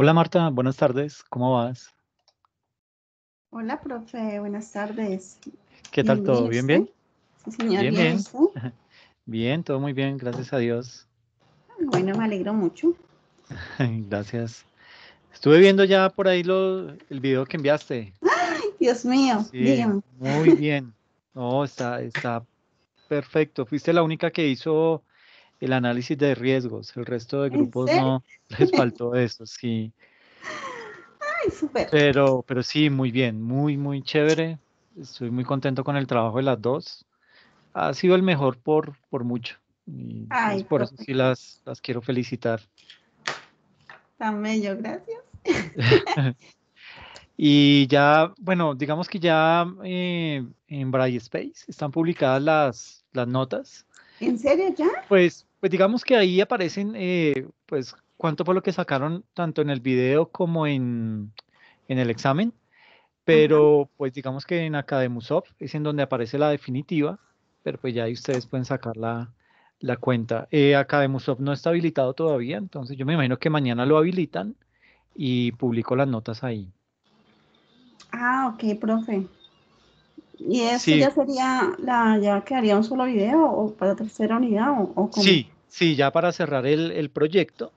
Hola Marta, buenas tardes, ¿cómo vas? Hola, profe, buenas tardes. ¿Qué tal todo? ¿Bien, bien? bien? Sí, señor. Bien, bien. todo muy bien, gracias a Dios. Bueno, me alegro mucho. gracias. Estuve viendo ya por ahí el video que enviaste. ¡Ay, Dios mío, sí, Muy bien. No, está, está perfecto. Fuiste la única que hizo el análisis de riesgos. El resto de grupos no les faltó eso, sí. Ay, súper. Pero, pero sí, muy bien, muy, muy chévere. Estoy muy contento con el trabajo de las dos. Ha sido el mejor por, por mucho. por eso sí las, las quiero felicitar. Tan yo, gracias. y ya, bueno, digamos que ya eh, en Braille Space están publicadas las, las notas. ¿En serio ya? Pues pues digamos que ahí aparecen, eh, pues, cuánto fue lo que sacaron tanto en el video como en, en el examen, pero pues digamos que en Academusoft es en donde aparece la definitiva, pero pues ya ahí ustedes pueden sacar la, cuenta. Eh, Academusop no está habilitado todavía, entonces yo me imagino que mañana lo habilitan y publico las notas ahí. Ah, ok, profe. ¿Y eso ya sería, la, ya quedaría un solo video o para tercera unidad? O, sí, sí, ya para cerrar el, proyecto.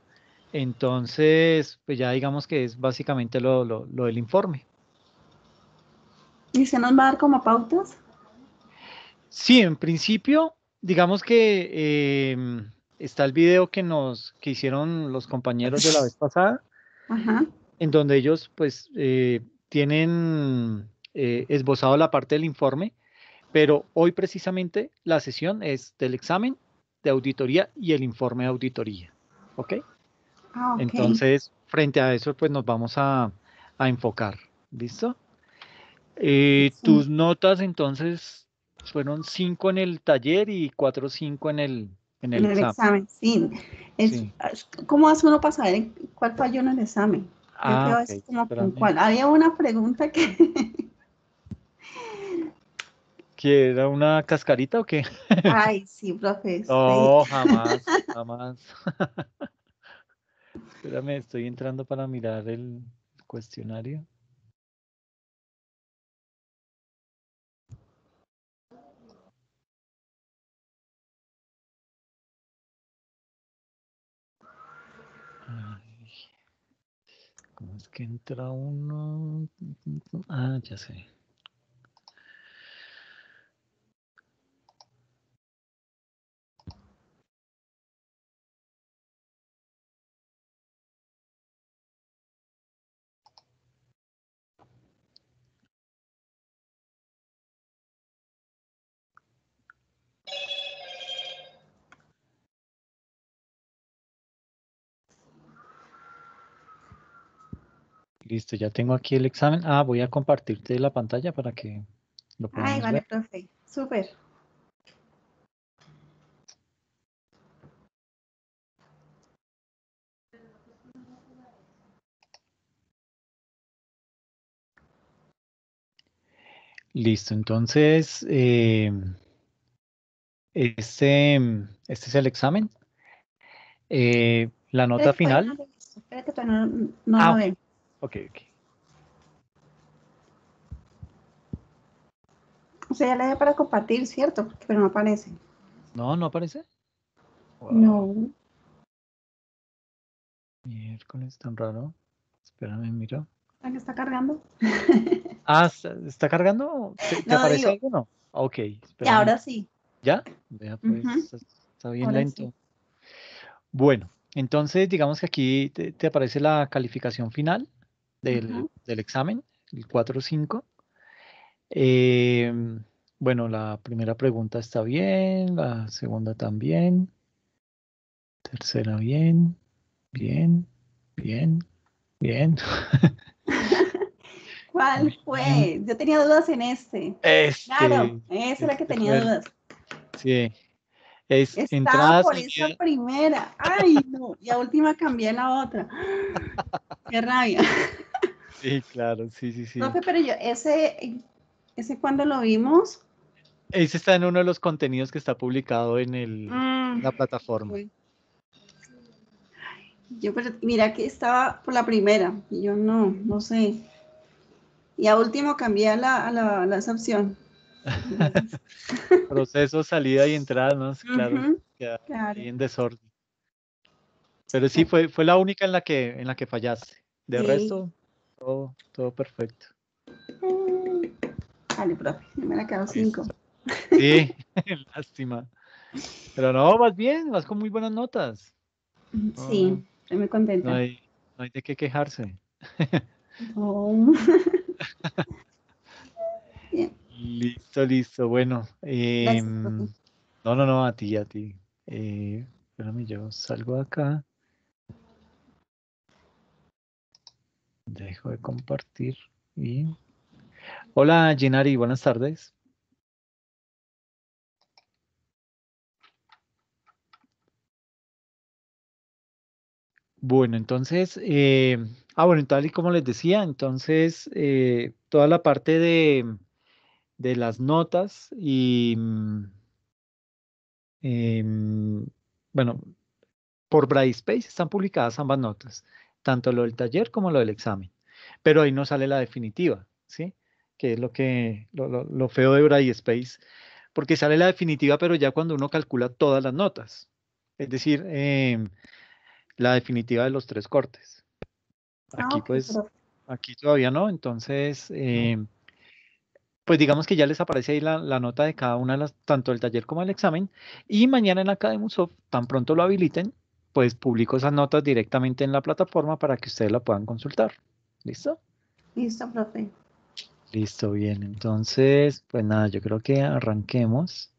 Entonces, pues ya digamos que es básicamente lo, del informe. ¿Y se nos va a dar como pautas? Sí, en principio, digamos que em, está el video que nos que hicieron los compañeros de la vez pasada, Ajá. en donde ellos pues eh, tienen eh, esbozado la parte del informe, pero hoy precisamente la sesión es del examen de auditoría y el informe de auditoría. ¿Ok? Ah, Entonces, frente a eso, pues nos vamos a, a enfocar. ¿Listo? Eh, tus notas entonces fueron cinco en el taller y cuatro o cinco en el, en el, examen. Sí. Ah, ¿Cómo hace uno para saber cuál falló en el examen? Ah, como, Había una pregunta que, ¿Quiere era una cascarita o qué? Ay, sí, profe. Oh, jamás, jamás. Espérame, estoy entrando para mirar el cuestionario. ¿Cómo es que entra uno? Ah, ya sé. Listo, ya tengo aquí el examen. Ah, voy a compartirte la pantalla para que lo puedas ver. Ay, vale, profe. Súper. Listo, entonces, eh, este, este es el examen. Eh, la nota final. Espérate, no, no, no ah, Ok, ok. O sea, ya la da para compartir, ¿cierto? Pero no aparece. No, no aparece. No. Miércoles, tan raro. Espérame, miro. que está cargando? ah, ¿está cargando? ¿Te, aparece digo. alguno? Ok. ahora sí. ¿Ya? Vea, pues, está bien lento. Bueno, entonces digamos que aquí te aparece la calificación final del, del examen, el 4-5. Em, bueno, la primera pregunta está bien, la segunda también, tercera bien, bien, bien, bien. ¿Cuál fue? Yo tenía dudas en este. claro, esa era que este tenía dudas. Sí. Es, Estaba por esa primera. Ay, no. Y a última cambié la otra. Qué rabia. Sí, claro, sí, sí, sí. No, pero yo, ese, ese cuando lo vimos. Ese está en uno de los contenidos que está publicado en mm. la plataforma. Yo, mira que estaba por la primera, y yo no, no sé. Y a último cambié a la, a Proceso, salida y entrada, ¿no? Claro, claro. en desorden. Pero sí, fue, fue la única en la que, en la que fallaste. De resto, todo, todo perfecto. Mm. vale profe, me la quedado cinco. Sí, lástima. Pero no, vas bien, vas con muy buenas notas. Mm, sí, mm. estoy muy contenta. No hay, de qué quejarse. listo, listo. Bueno, em, no, no, no, a ti, a ti. Eh, espérame, yo salgo acá. Dejo de compartir y... Hola Ginari, buenas tardes. Bueno, entonces, eh, ah, bueno, tal y como les decía, entonces eh, toda la parte de, de las notas y, em, bueno, por Brightspace están publicadas ambas notas tanto lo del taller como lo del examen. Pero ahí no sale la definitiva, ¿sí? Que es lo, que, lo, lo, feo de Braille Space, porque sale la definitiva, pero ya cuando uno calcula todas las notas. Es decir, em, la definitiva de los tres cortes. Ah, aquí pues, aquí todavía no, entonces... Ah. Em, pues digamos que ya les aparece ahí la, nota de cada una de las, tanto el taller como el examen, y mañana en la Academy tan pronto lo habiliten, pues publico esas notas directamente en la plataforma para que ustedes la puedan consultar. ¿Listo? Listo, profe. Listo, bien. Entonces, pues nada, yo creo que arranquemos.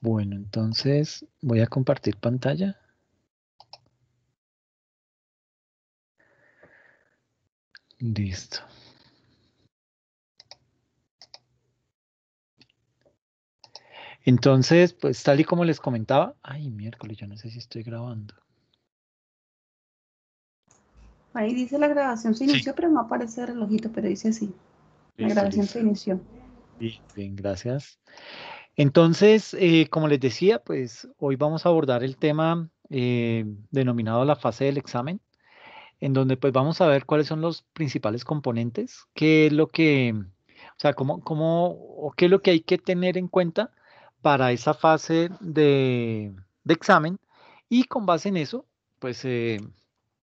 Bueno, entonces voy a compartir pantalla. Listo. Entonces, pues tal y como les comentaba, ay, miércoles, yo no sé si estoy grabando. Ahí dice la grabación se inició, pero no aparece el relojito, pero dice así. La grabación se inició. Bien, gracias. Entonces, eh, como les decía, pues hoy vamos a abordar el tema eh, denominado la fase del examen, en donde pues vamos a ver cuáles son los principales componentes, qué es lo que, o sea, cómo, cómo, o qué es lo que hay que tener en cuenta para esa fase de, examen y con base en eso, pues eh,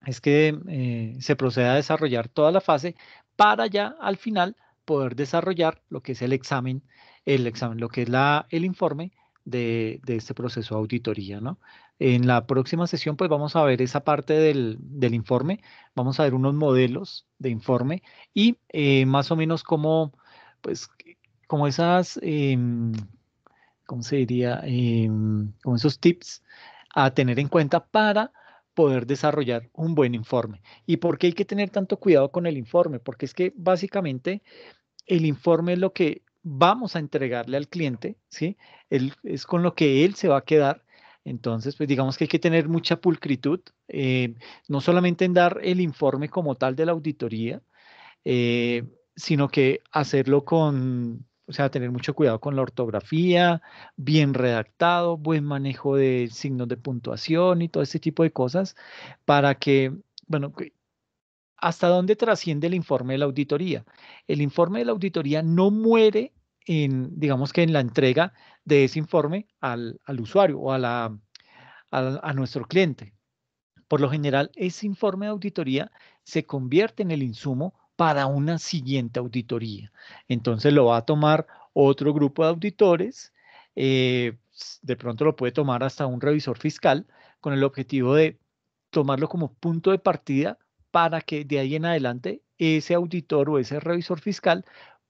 es que eh, se procede a desarrollar toda la fase para ya al final poder desarrollar lo que es el examen, el examen, lo que es la, el informe de, este proceso de auditoría, ¿no? En la próxima sesión, pues vamos a ver esa parte del, informe, vamos a ver unos modelos de informe y eh, más o menos cómo pues, como esas em, ¿cómo se diría? Em, con esos tips a tener en cuenta para poder desarrollar un buen informe. ¿Y por qué hay que tener tanto cuidado con el informe? Porque es que básicamente el informe es lo que vamos a entregarle al cliente, ¿sí? Él, es con lo que él se va a quedar. Entonces, pues digamos que hay que tener mucha pulcritud, eh, no solamente en dar el informe como tal de la auditoría, eh, sino que hacerlo con o sea, tener mucho cuidado con la ortografía, bien redactado, buen manejo de signos de puntuación y todo ese tipo de cosas para que, bueno, ¿hasta dónde trasciende el informe de la auditoría? El informe de la auditoría no muere en, digamos que en la entrega de ese informe al, usuario o a, la, a nuestro cliente. Por lo general, ese informe de auditoría se convierte en el insumo para una siguiente auditoría. Entonces lo va a tomar otro grupo de auditores, eh, de pronto lo puede tomar hasta un revisor fiscal con el objetivo de tomarlo como punto de partida para que de ahí en adelante ese auditor o ese revisor fiscal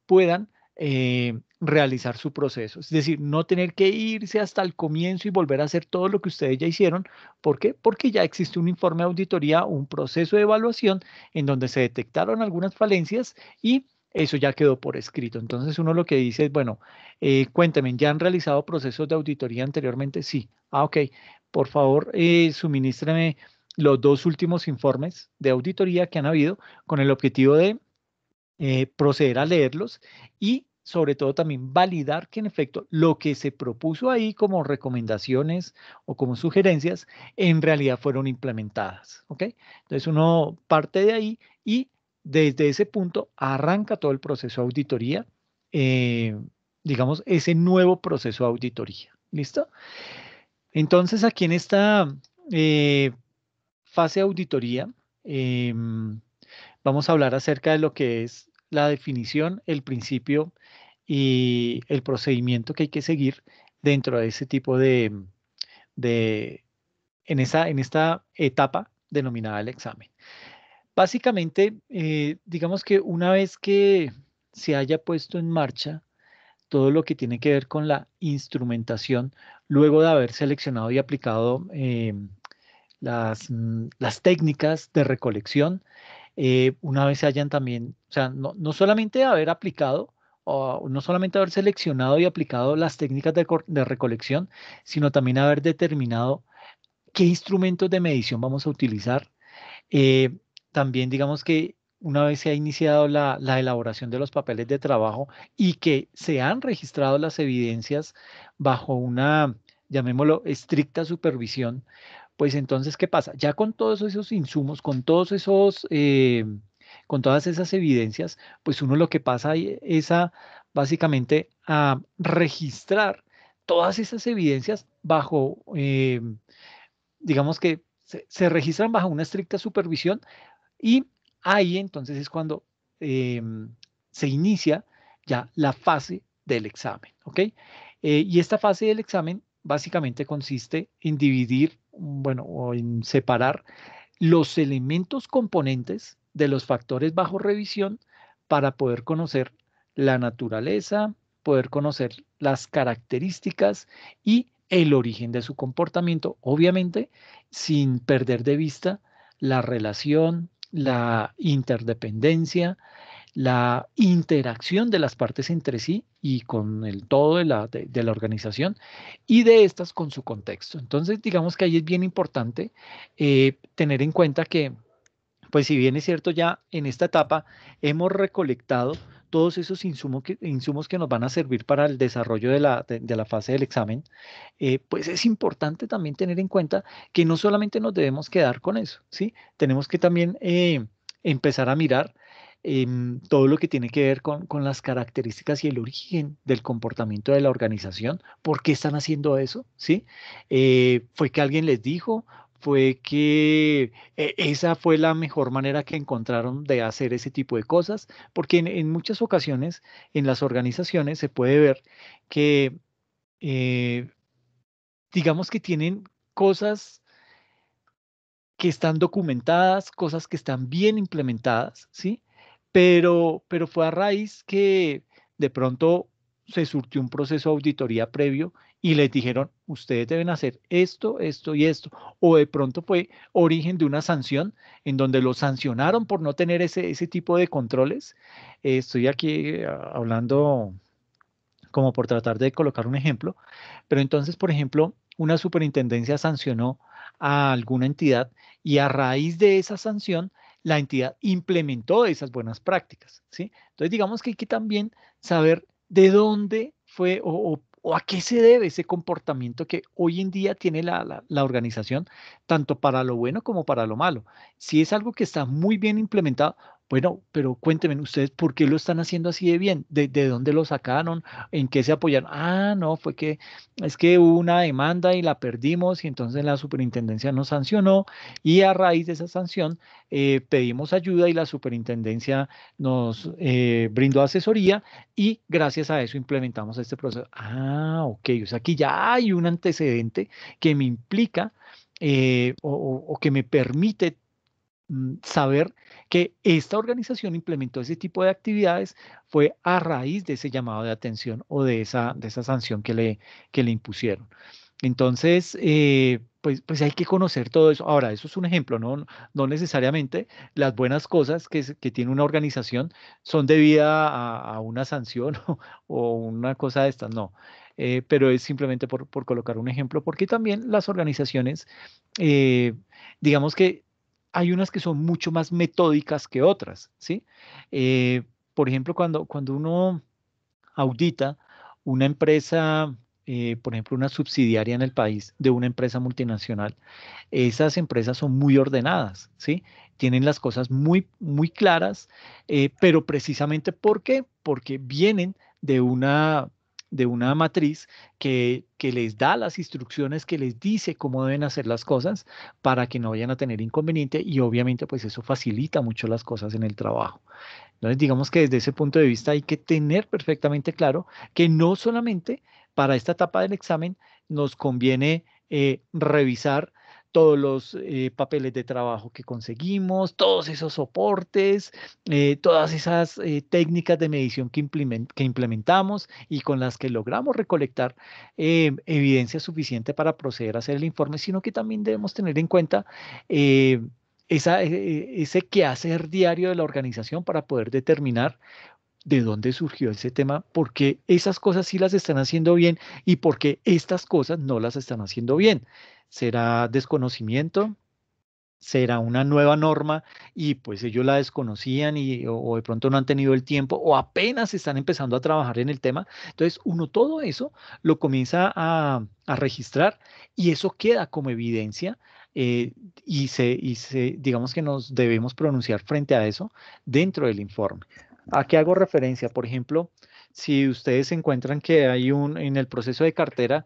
puedan eh, realizar su proceso. Es decir, no tener que irse hasta el comienzo y volver a hacer todo lo que ustedes ya hicieron. ¿Por qué? Porque ya existe un informe de auditoría, un proceso de evaluación en donde se detectaron algunas falencias y eso ya quedó por escrito. Entonces uno lo que dice es, bueno, eh, cuéntame, ¿ya han realizado procesos de auditoría anteriormente? Sí. Ah, ok. Por favor, eh, los dos últimos informes de auditoría que han habido con el objetivo de eh, proceder a leerlos y sobre todo también validar que en efecto lo que se propuso ahí como recomendaciones o como sugerencias en realidad fueron implementadas. ¿ok? Entonces uno parte de ahí y desde ese punto arranca todo el proceso de auditoría, eh, digamos, ese nuevo proceso de auditoría. ¿Listo? Entonces aquí en esta eh, fase de auditoría em, vamos a hablar acerca de lo que es la definición, el principio y el procedimiento que hay que seguir dentro de ese tipo de, en, esa, en esta etapa denominada el examen. Básicamente, eh, digamos que una vez que se haya puesto en marcha todo lo que tiene que ver con la instrumentación, luego de haber seleccionado y aplicado em, las, mm, las técnicas de recolección, eh, una vez se hayan también, o sea, no, solamente haber aplicado, o no solamente haber seleccionado y aplicado las técnicas de, recolección, sino también haber determinado qué instrumentos de medición vamos a utilizar. Eh, también digamos que una vez se ha iniciado la, elaboración de los papeles de trabajo y que se han registrado las evidencias bajo una, llamémoslo, estricta supervisión, pues entonces, ¿qué pasa? Ya con todos esos insumos, con todos esos, eh, con todas esas evidencias, pues uno lo que pasa es básicamente a registrar todas esas evidencias bajo, eh, digamos que se, registran bajo una estricta supervisión y ahí entonces es cuando eh, se inicia ya la fase del examen, ¿ok? y esta fase del examen básicamente consiste en dividir, bueno, o en separar los elementos componentes de los factores bajo revisión para poder conocer la naturaleza, poder conocer las características y el origen de su comportamiento, obviamente sin perder de vista la relación, la interdependencia la interacción de las partes entre sí y con el todo de la, organización y de estas con su contexto. Entonces, digamos que ahí es bien importante eh, tener en cuenta que, pues si bien es cierto, ya en esta etapa hemos recolectado todos esos insumos que, insumos que nos van a servir para el desarrollo de la, fase del examen, eh, pues es importante también tener en cuenta que no solamente nos debemos quedar con eso, ¿sí? Tenemos que también eh, empezar a mirar Em, todo lo que tiene que ver con, con las características y el origen del comportamiento de la organización, por qué están haciendo eso, ¿sí? Eh, ¿Fue que alguien les dijo? fue que eh, esa fue la mejor manera que encontraron de hacer ese tipo de cosas, porque en, muchas ocasiones en las organizaciones se puede ver que, eh, digamos que tienen cosas que están documentadas, cosas que están bien implementadas, ¿sí? pero, fue a raíz que de pronto se surtió un proceso de auditoría previo y les dijeron, ustedes deben hacer esto, esto y esto. O de pronto fue origen de una sanción en donde lo sancionaron por no tener ese, tipo de controles. estoy aquí ah, hablando como por tratar de colocar un ejemplo, pero entonces, por ejemplo, una superintendencia sancionó a alguna entidad y a raíz de esa sanción la entidad implementó esas buenas prácticas. ¿sí? Entonces, digamos que hay que también saber de dónde fue o, a qué se debe ese comportamiento que hoy en día tiene la, organización, tanto para lo bueno como para lo malo. Si es algo que está muy bien implementado, bueno, pero cuéntenme ustedes por qué lo están haciendo así de bien, de, dónde lo sacaron, en qué se apoyaron. Ah, no, fue que es que hubo una demanda y la perdimos y entonces la superintendencia nos sancionó y a raíz de esa sanción eh, pedimos ayuda y la superintendencia nos eh, brindó asesoría y gracias a eso implementamos este proceso. Ah, ok, o sea, aquí ya hay un antecedente que me implica eh, o, o, que me permite Mm, saber que esta organización implementó ese tipo de actividades fue a raíz de ese llamado de atención o de esa, de esa sanción que le, que le impusieron. Entonces, eh, pues, pues, hay que conocer todo eso. Ahora, eso es un ejemplo, ¿no? No necesariamente las buenas cosas que, tiene una organización son debida a, una sanción o, una cosa de estas, no. Eh, pero es simplemente por, colocar un ejemplo, porque también las organizaciones, eh, digamos que hay unas que son mucho más metódicas que otras, ¿sí? Eh, por ejemplo, cuando, cuando uno audita una empresa, eh, por ejemplo, una subsidiaria en el país de una empresa multinacional, esas empresas son muy ordenadas, ¿sí? Tienen las cosas muy, muy claras, eh, pero precisamente ¿por qué? Porque vienen de una de una matriz que, les da las instrucciones, que les dice cómo deben hacer las cosas para que no vayan a tener inconveniente y obviamente pues eso facilita mucho las cosas en el trabajo. Entonces digamos que desde ese punto de vista hay que tener perfectamente claro que no solamente para esta etapa del examen nos conviene eh, revisar todos los eh, papeles de trabajo que conseguimos, todos esos soportes, eh, todas esas eh, técnicas de medición que, implementamos y con las que logramos recolectar evidencia suficiente para proceder a hacer el informe, sino que también debemos tener en cuenta esa, e, e, ese quehacer diario de la organización para poder determinar de dónde surgió ese tema, porque esas cosas sí las están haciendo bien y porque estas cosas no las están haciendo bien. ¿Será desconocimiento? será una nueva norma y pues ellos la desconocían y, o, de pronto no han tenido el tiempo o apenas están empezando a trabajar en el tema. Entonces uno todo eso lo comienza a, registrar y eso queda como evidencia eh, y, se, y digamos que nos debemos pronunciar frente a eso dentro del informe. ¿A qué hago referencia? Por ejemplo, si ustedes encuentran que hay un, en el proceso de cartera,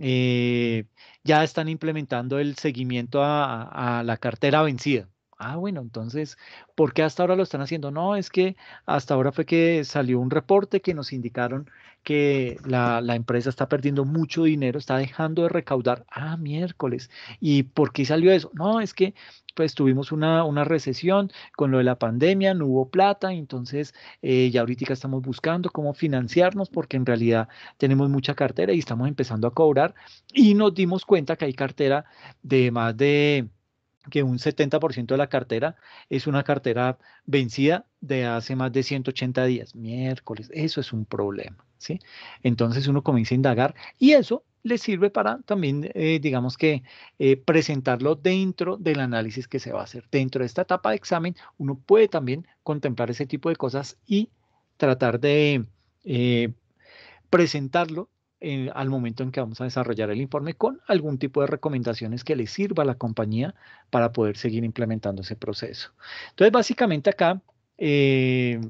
eh, ya están implementando el seguimiento a la cartera vencida. Ah, bueno, entonces, ¿por qué hasta ahora lo están haciendo? No, es que hasta ahora fue que salió un reporte que nos indicaron que la, empresa está perdiendo mucho dinero, está dejando de recaudar. Ah, miércoles. ¿Y por qué salió eso? No, es que pues tuvimos una, recesión con lo de la pandemia, no hubo plata, entonces eh, ya ahorita estamos buscando cómo financiarnos porque en realidad tenemos mucha cartera y estamos empezando a cobrar y nos dimos cuenta que hay cartera de más de que un 70% de la cartera es una cartera vencida de hace más de 180 días, miércoles, eso es un problema, ¿sí? Entonces uno comienza a indagar y eso le sirve para también, eh, digamos que, eh, presentarlo dentro del análisis que se va a hacer. Dentro de esta etapa de examen, uno puede también contemplar ese tipo de cosas y tratar de eh, presentarlo al momento en que vamos a desarrollar el informe con algún tipo de recomendaciones que le sirva a la compañía para poder seguir implementando ese proceso. Entonces, básicamente acá... Eh,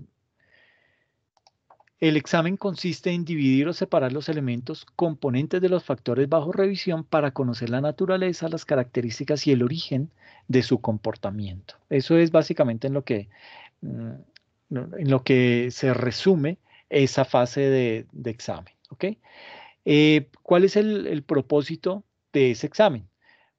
el examen consiste en dividir o separar los elementos componentes de los factores bajo revisión para conocer la naturaleza, las características y el origen de su comportamiento. Eso es básicamente en lo que, mm, en lo que se resume esa fase de, de examen. ¿okay? Eh, ¿Cuál es el propósito de ese examen?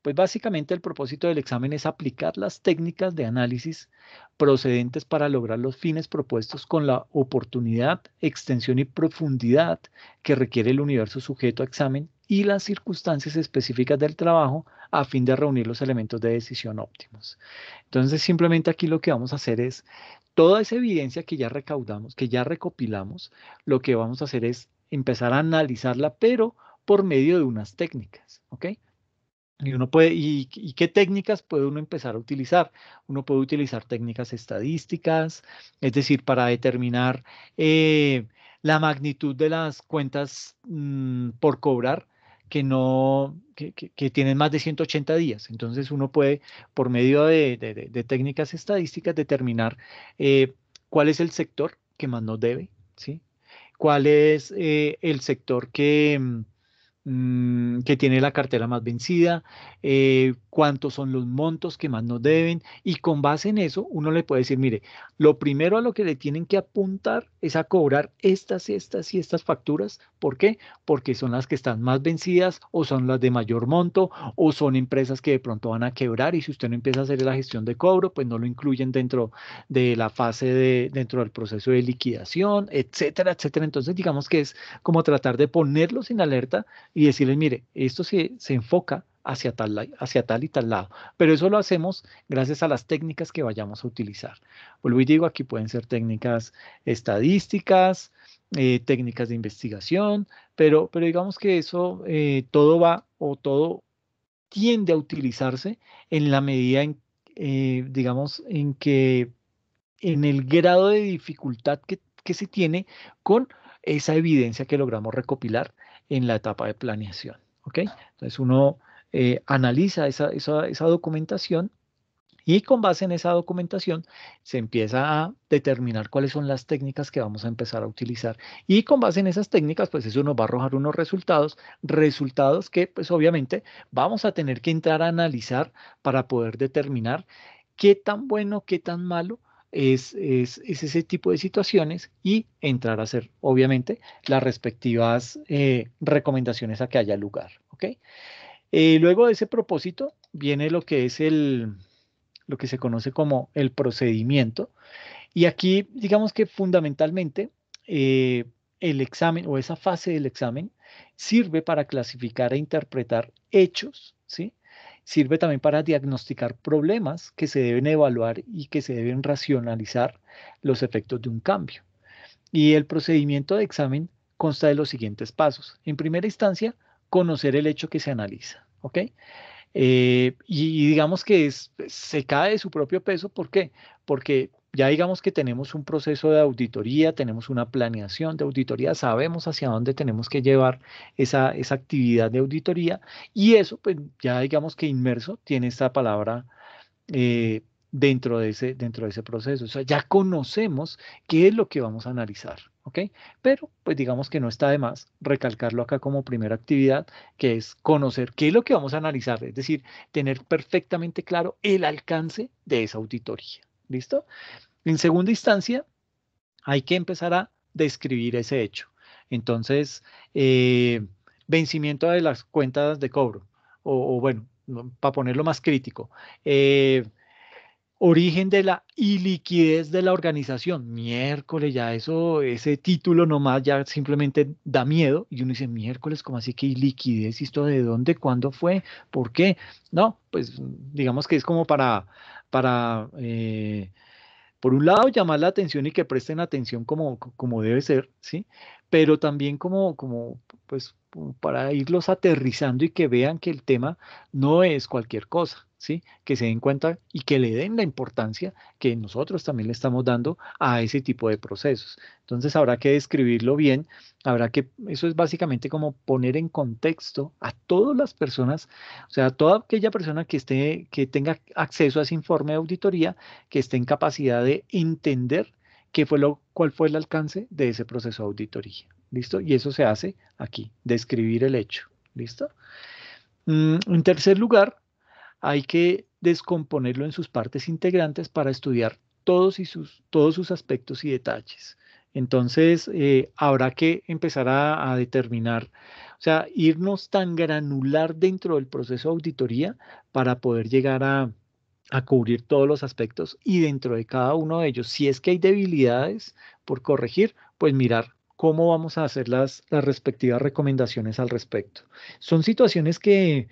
Pues básicamente el propósito del examen es aplicar las técnicas de análisis procedentes para lograr los fines propuestos con la oportunidad, extensión y profundidad que requiere el universo sujeto a examen y las circunstancias específicas del trabajo a fin de reunir los elementos de decisión óptimos. Entonces simplemente aquí lo que vamos a hacer es toda esa evidencia que ya recaudamos, que ya recopilamos, lo que vamos a hacer es empezar a analizarla, pero por medio de unas técnicas, ¿ok? Y, uno puede, y, qué técnicas puede uno empezar a utilizar? Uno puede utilizar técnicas estadísticas, es decir, para determinar eh, la magnitud de las cuentas mm, por cobrar que no que, tienen más de 180 días. Entonces uno puede, por medio de, técnicas estadísticas, determinar eh, cuál es el sector que más nos debe, ¿sí? cuál es eh, el sector que mm, Mm, que tiene la cartera más vencida, eh, cuántos son los montos que más nos deben y con base en eso uno le puede decir, mire, lo primero a lo que le tienen que apuntar es a cobrar estas, estas y estas facturas. ¿Por qué? Porque son las que están más vencidas o son las de mayor monto o son empresas que de pronto van a quebrar y si usted no empieza a hacer la gestión de cobro, pues no lo incluyen dentro de la fase de, dentro del proceso de liquidación, etcétera, etcétera. Entonces digamos que es como tratar de ponerlos en alerta y decirles, mire, esto se, se enfoca hacia tal, hacia tal y tal lado. Pero eso lo hacemos gracias a las técnicas que vayamos a utilizar. Vuelvo y digo, aquí pueden ser técnicas estadísticas, eh, técnicas de investigación, pero, pero digamos que eso eh, todo va o todo tiende a utilizarse en la medida en, eh, digamos, en que en el grado de dificultad que se tiene con esa evidencia que logramos recopilar en la etapa de planeación. ¿ok? Entonces uno eh, analiza esa, esa documentación y con base en esa documentación se empieza a determinar cuáles son las técnicas que vamos a empezar a utilizar. Y con base en esas técnicas, pues eso nos va a arrojar unos resultados, resultados que pues obviamente vamos a tener que entrar a analizar para poder determinar qué tan bueno, qué tan malo es, ese tipo de situaciones y entrar a hacer, obviamente, las respectivas eh, recomendaciones a que haya lugar. ¿okay? Eh, luego de ese propósito viene lo que es el, lo que se conoce como el procedimiento. Y aquí, digamos que fundamentalmente, eh, el examen o esa fase del examen sirve para clasificar e interpretar hechos, ¿sí? Sirve también para diagnosticar problemas que se deben evaluar y que se deben racionalizar los efectos de un cambio. Y el procedimiento de examen consta de los siguientes pasos. En primera instancia, conocer el hecho que se analiza. ¿ok? Eh, y, digamos que se cae de su propio peso. ¿Por qué? Porque ya digamos que tenemos un proceso de auditoría, tenemos una planeación de auditoría, sabemos hacia dónde tenemos que llevar esa, actividad de auditoría y eso, pues ya digamos que inmerso tiene esta palabra. Eh, dentro de ese, dentro de ese proceso. O sea, ya conocemos qué es lo que vamos a analizar, ¿ok? Pero, pues digamos que no está de más recalcarlo acá como primera actividad, que es conocer qué es lo que vamos a analizar, es decir, tener perfectamente claro el alcance de esa auditoría. ¿Listo? En segunda instancia, hay que empezar a describir ese hecho. Entonces, eh, vencimiento de las cuentas de cobro, o, bueno, para ponerlo más crítico, eh, origen de la iliquidez de la organización. Miércoles, ya eso, ese título nomás ya simplemente da miedo. Y uno dice, miércoles, como así que iliquidez? ¿Esto de dónde? ¿Cuándo fue? ¿Por qué? No, pues digamos que es como para para, eh, por un lado, llamar la atención y que presten atención como, como debe ser, ¿sí? Pero también como, como, pues, para irlos aterrizando y que vean que el tema no es cualquier cosa que se den cuenta y que le den la importancia que nosotros también le estamos dando a ese tipo de procesos. Entonces habrá que describirlo bien, habrá que, eso es básicamente como poner en contexto a todas las personas, o sea, a toda aquella persona que, esté, que tenga acceso a ese informe de auditoría, que esté en capacidad de entender qué fue lo, cuál fue el alcance de ese proceso de auditoría. ¿Listo? Y eso se hace aquí, describir el hecho. ¿Listo? Mm, en tercer lugar, hay que descomponerlo en sus partes integrantes para estudiar todos, y sus, todos sus aspectos y detalles. Entonces, eh, habrá que empezar a, determinar, o sea, irnos tan granular dentro del proceso de auditoría para poder llegar a, cubrir todos los aspectos y dentro de cada uno de ellos, si es que hay debilidades por corregir, pues mirar cómo vamos a hacer las, las respectivas recomendaciones al respecto. Son situaciones que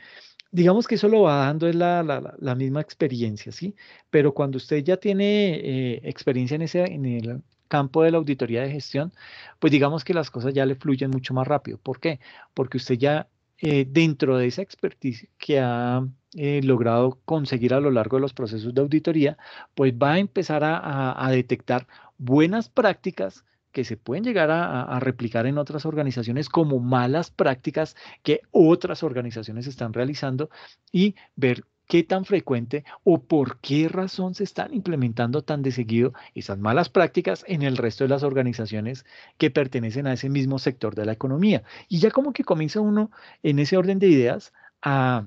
digamos que eso lo va dando es la, misma experiencia, ¿sí? Pero cuando usted ya tiene eh, experiencia en, ese, en el campo de la auditoría de gestión, pues digamos que las cosas ya le fluyen mucho más rápido. ¿Por qué? Porque usted ya eh, dentro de esa expertise que ha eh, logrado conseguir a lo largo de los procesos de auditoría, pues va a empezar a detectar buenas prácticas que se pueden llegar a, replicar en otras organizaciones como malas prácticas que otras organizaciones están realizando y ver qué tan frecuente o por qué razón se están implementando tan de seguido esas malas prácticas en el resto de las organizaciones que pertenecen a ese mismo sector de la economía. Y ya como que comienza uno en ese orden de ideas a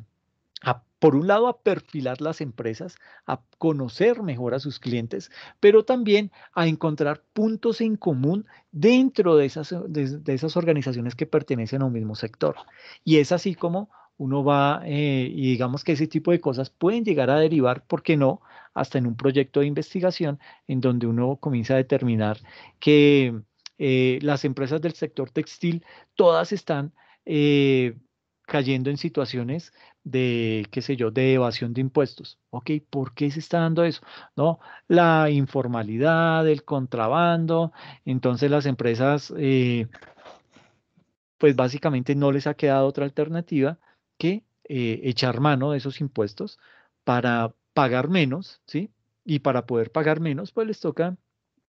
por un lado, a perfilar las empresas, a conocer mejor a sus clientes, pero también a encontrar puntos en común dentro de esas, de, esas organizaciones que pertenecen a un mismo sector. Y es así como uno va, eh, y digamos que ese tipo de cosas pueden llegar a derivar, ¿por qué no?, hasta en un proyecto de investigación en donde uno comienza a determinar que eh, las empresas del sector textil todas están... Eh, cayendo en situaciones de, qué sé yo, de evasión de impuestos. Ok, ¿por qué se está dando eso? No, la informalidad, el contrabando, entonces las empresas, eh, pues básicamente no les ha quedado otra alternativa que eh, echar mano de esos impuestos para pagar menos, ¿sí? Y para poder pagar menos, pues les toca,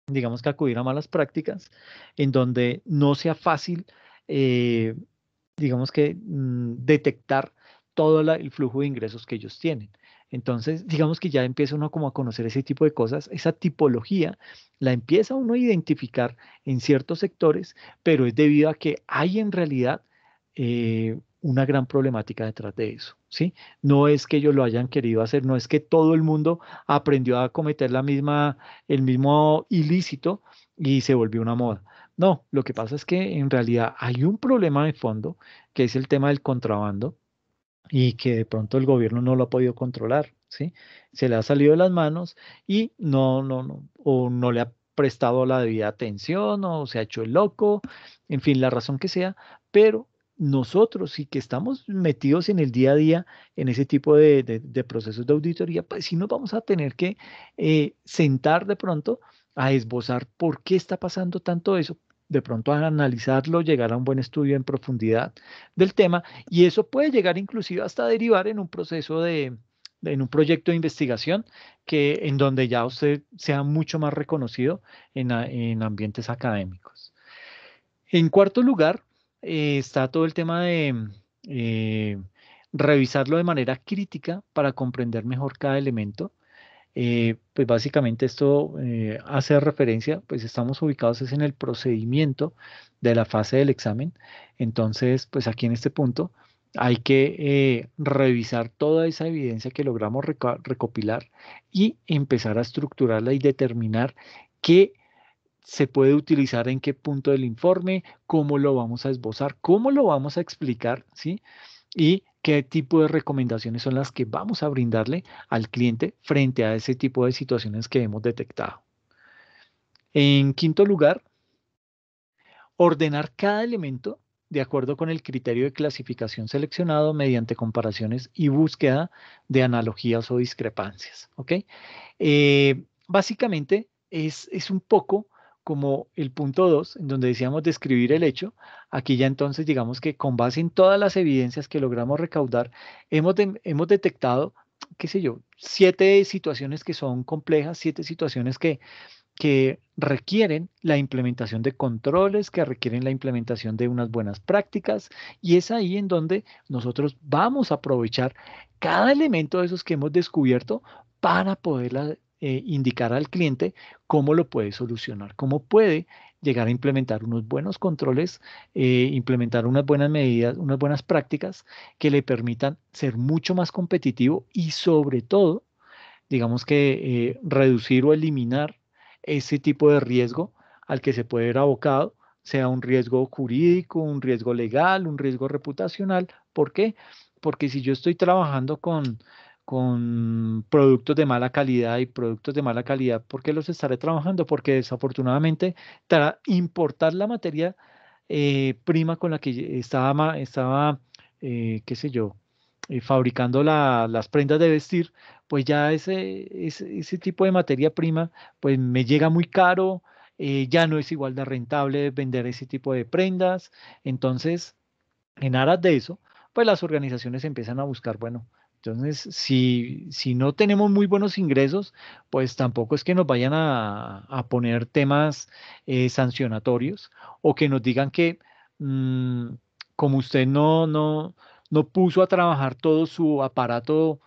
digamos que acudir a malas prácticas en donde no sea fácil, eh, digamos que mm, detectar todo el flujo de ingresos que ellos tienen. Entonces, digamos que ya empieza uno como a conocer ese tipo de cosas, esa tipología la empieza uno a identificar en ciertos sectores, pero es debido a que hay en realidad eh, una gran problemática detrás de eso, ¿sí? No es que ellos lo hayan querido hacer, no es que todo el mundo aprendió a cometer la misma, el mismo ilícito y se volvió una moda. No, lo que pasa es que en realidad hay un problema de fondo, que es el tema del contrabando, y que de pronto el gobierno no lo ha podido controlar, ¿sí? Se le ha salido de las manos y no, no, no, o no le ha prestado la debida atención o se ha hecho el loco, en fin, la razón que sea, pero nosotros sí que estamos metidos en el día a día en ese tipo de, procesos de auditoría, pues si nos vamos a tener que eh, sentar de pronto a esbozar por qué está pasando tanto eso, de pronto a analizarlo, llegar a un buen estudio en profundidad del tema y eso puede llegar inclusive hasta derivar en un proceso de, en un proyecto de investigación que en donde ya usted sea mucho más reconocido en, ambientes académicos. En cuarto lugar, eh, está todo el tema de eh, revisarlo de manera crítica para comprender mejor cada elemento eh, pues básicamente esto eh, hace referencia, pues estamos ubicados en el procedimiento de la fase del examen. Entonces, pues aquí en este punto hay que eh, revisar toda esa evidencia que logramos recopilar y empezar a estructurarla y determinar qué se puede utilizar en qué punto del informe, cómo lo vamos a esbozar, cómo lo vamos a explicar, ¿sí? Y qué tipo de recomendaciones son las que vamos a brindarle al cliente frente a ese tipo de situaciones que hemos detectado. En quinto lugar, ordenar cada elemento de acuerdo con el criterio de clasificación seleccionado mediante comparaciones y búsqueda de analogías o discrepancias. ¿ok? Eh, básicamente es, es un poco como el punto 2, en donde decíamos describir el hecho, aquí ya entonces digamos que con base en todas las evidencias que logramos recaudar, hemos, hemos detectado, qué sé yo, siete situaciones que son complejas, siete situaciones que, que requieren la implementación de controles, que requieren la implementación de unas buenas prácticas, y es ahí en donde nosotros vamos a aprovechar cada elemento de esos que hemos descubierto para poder, eh, indicar al cliente cómo lo puede solucionar, cómo puede llegar a implementar unos buenos controles, eh, implementar unas buenas medidas, unas buenas prácticas que le permitan ser mucho más competitivo y sobre todo, digamos que eh, reducir o eliminar ese tipo de riesgo al que se puede ver abocado, sea un riesgo jurídico, un riesgo legal, un riesgo reputacional. ¿Por qué? Porque si yo estoy trabajando con con productos de mala calidad y productos de mala calidad, ¿por qué los estaré trabajando? Porque desafortunadamente para importar la materia eh, prima con la que estaba, estaba eh, qué sé yo, eh, fabricando las prendas de vestir, pues ya ese, ese, ese, tipo de materia prima pues me llega muy caro, ya no es igual de rentable vender ese tipo de prendas. Entonces, en aras de eso, pues las organizaciones empiezan a buscar, bueno, entonces, si, no tenemos muy buenos ingresos, pues tampoco es que nos vayan a, poner temas eh, sancionatorios o que nos digan que mm, como usted no, no, no puso a trabajar todo su aparato,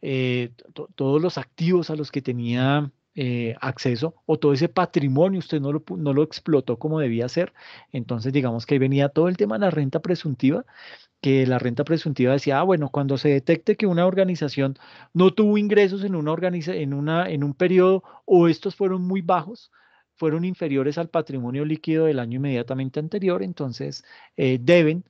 eh, todos los activos a los que tenía eh, acceso o todo ese patrimonio usted no lo, no lo explotó como debía ser. Entonces, digamos que ahí venía todo el tema de la renta presuntiva, que la renta presuntiva decía, ah, bueno, cuando se detecte que una organización no tuvo ingresos en, una en, una, en un periodo o estos fueron muy bajos, fueron inferiores al patrimonio líquido del año inmediatamente anterior, entonces eh, deben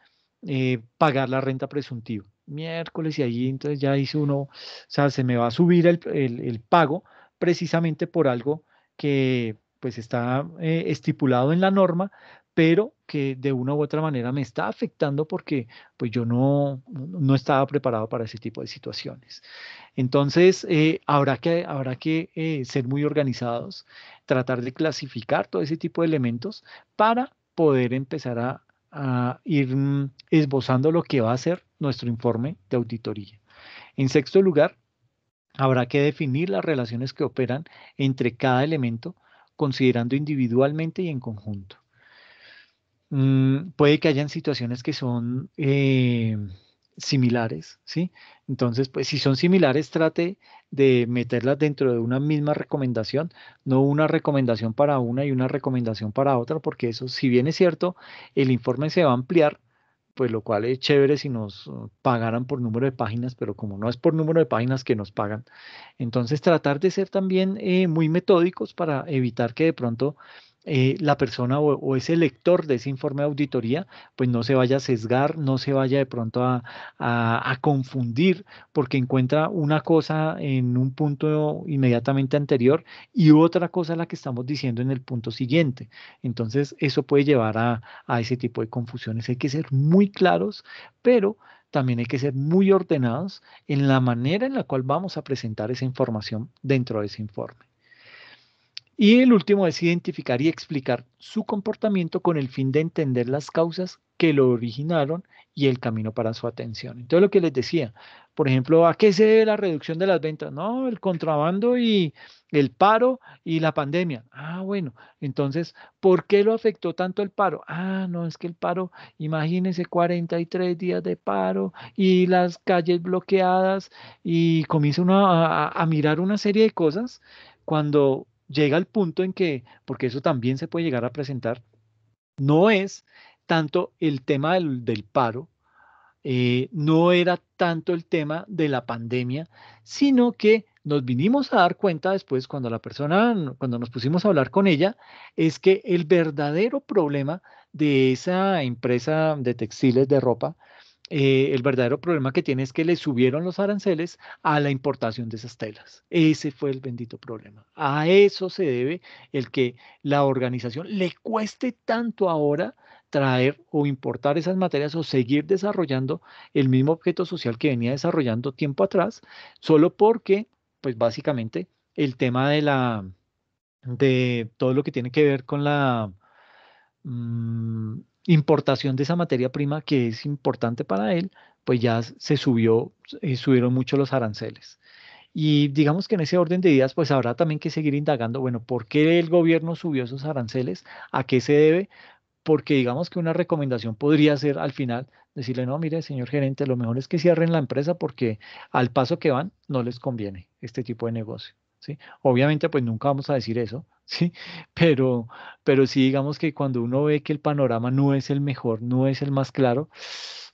eh, pagar la renta presuntiva. Miércoles y allí entonces ya hice uno, o sea, se me va a subir el, el pago precisamente por algo que pues está eh, estipulado en la norma, pero que de una u otra manera me está afectando porque pues yo no, no estaba preparado para ese tipo de situaciones. Entonces, eh, habrá que, habrá que eh, ser muy organizados, tratar de clasificar todo ese tipo de elementos para poder empezar a ir mm, esbozando lo que va a ser nuestro informe de auditoría. En sexto lugar, Habrá que definir las relaciones que operan entre cada elemento, considerando individualmente y en conjunto. Mm, puede que hayan situaciones que son eh, similares, ¿sí? Entonces, pues si son similares, trate de meterlas dentro de una misma recomendación, no una recomendación para una y una recomendación para otra, porque eso, si bien es cierto, el informe se va a ampliar, pues lo cual es chévere si nos uh, pagaran por número de páginas, pero como no es por número de páginas que nos pagan, entonces tratar de ser también eh, muy metódicos para evitar que de pronto eh, la persona o, ese lector de ese informe de auditoría, pues no se vaya a sesgar, no se vaya de pronto a, confundir, porque encuentra una cosa en un punto inmediatamente anterior y otra cosa la que estamos diciendo en el punto siguiente. Entonces, eso puede llevar a, a ese tipo de confusiones. Hay que ser muy claros, pero también hay que ser muy ordenados en la manera en la cual vamos a presentar esa información dentro de ese informe. Y el último es identificar y explicar su comportamiento con el fin de entender las causas que lo originaron y el camino para su atención. Entonces lo que les decía, por ejemplo, ¿a qué se debe la reducción de las ventas? No, el contrabando y el paro y la pandemia. Ah, bueno, entonces, ¿por qué lo afectó tanto el paro? Ah, no, es que el paro, imagínense 43 días de paro y las calles bloqueadas y comienza uno a, a mirar una serie de cosas cuando llega al punto en que, porque eso también se puede llegar a presentar, no es tanto el tema del, paro, eh, no era tanto el tema de la pandemia, sino que nos vinimos a dar cuenta después cuando la persona, cuando nos pusimos a hablar con ella, es que el verdadero problema de esa empresa de textiles de ropa eh, el verdadero problema que tiene es que le subieron los aranceles a la importación de esas telas. Ese fue el bendito problema. A eso se debe el que la organización le cueste tanto ahora traer o importar esas materias o seguir desarrollando el mismo objeto social que venía desarrollando tiempo atrás, solo porque, pues básicamente, el tema de la de todo lo que tiene que ver con la mm, importación de esa materia prima que es importante para él, pues ya se subió, eh, subieron mucho los aranceles. Y digamos que en ese orden de ideas, pues habrá también que seguir indagando, bueno, ¿por qué el gobierno subió esos aranceles? ¿A qué se debe? Porque digamos que una recomendación podría ser al final decirle, no, mire, señor gerente, lo mejor es que cierren la empresa porque al paso que van no les conviene este tipo de negocio. ¿sí? Obviamente, pues nunca vamos a decir eso, ¿sí? Pero, pero sí digamos que cuando uno ve que el panorama no es el mejor, no es el más claro,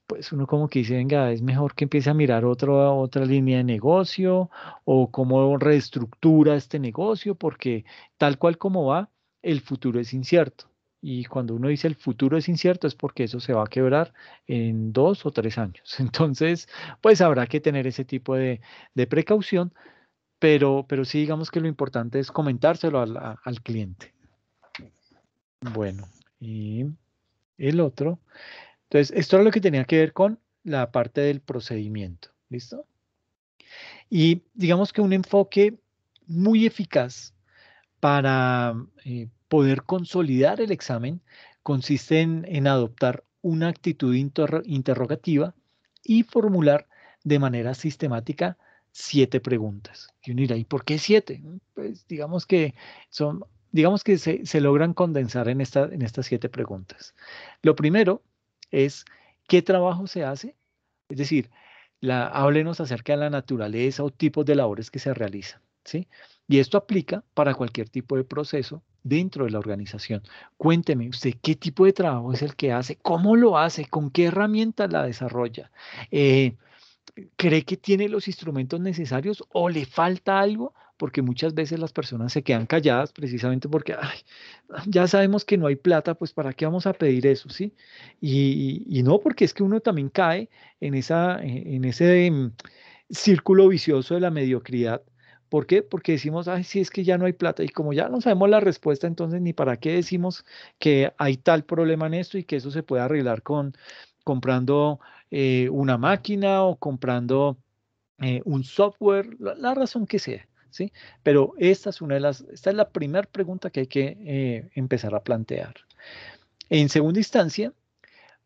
pues uno como que dice, venga, es mejor que empiece a mirar otra línea de negocio o cómo reestructura este negocio, porque tal cual como va, el futuro es incierto. Y cuando uno dice el futuro es incierto es porque eso se va a quebrar en dos o tres años. Entonces, pues habrá que tener ese tipo de, de precaución pero, sí digamos que lo importante es comentárselo al, cliente. Bueno, y el otro. Entonces, esto era lo que tenía que ver con la parte del procedimiento. ¿Listo? Y digamos que un enfoque muy eficaz para eh, poder consolidar el examen consiste en adoptar una actitud interrogativa y formular de manera sistemática siete preguntas. Y uno dirá, ¿y por qué siete? Mm, pues digamos que son, digamos que se, logran condensar en, esta, en estas siete preguntas. Lo primero es, ¿qué trabajo se hace? Es decir, háblenos acerca de la naturaleza o tipos de labores que se realizan. ¿sí? Y esto aplica para cualquier tipo de proceso dentro de la organización. Cuénteme usted qué tipo de trabajo es el que hace, cómo lo hace, con qué herramienta la desarrolla. Eh, cree que tiene los instrumentos necesarios o le falta algo, porque muchas veces las personas se quedan calladas precisamente porque ya sabemos que no hay plata, pues ¿para qué vamos a pedir eso? ¿sí? Y, no, porque es que uno también cae en, esa, e, en ese mm, círculo vicioso de la mediocridad. ¿Por qué? Porque decimos, ay, es que ya no hay plata. Y como ya no sabemos la respuesta, entonces ni para qué decimos que hay tal problema en esto y que eso se puede arreglar con, comprando eh, una máquina o comprando eh, un software, la, razón que sea. ¿sí? Pero esta es, una de las, esta es la primera pregunta que hay que eh, empezar a plantear. En segunda instancia,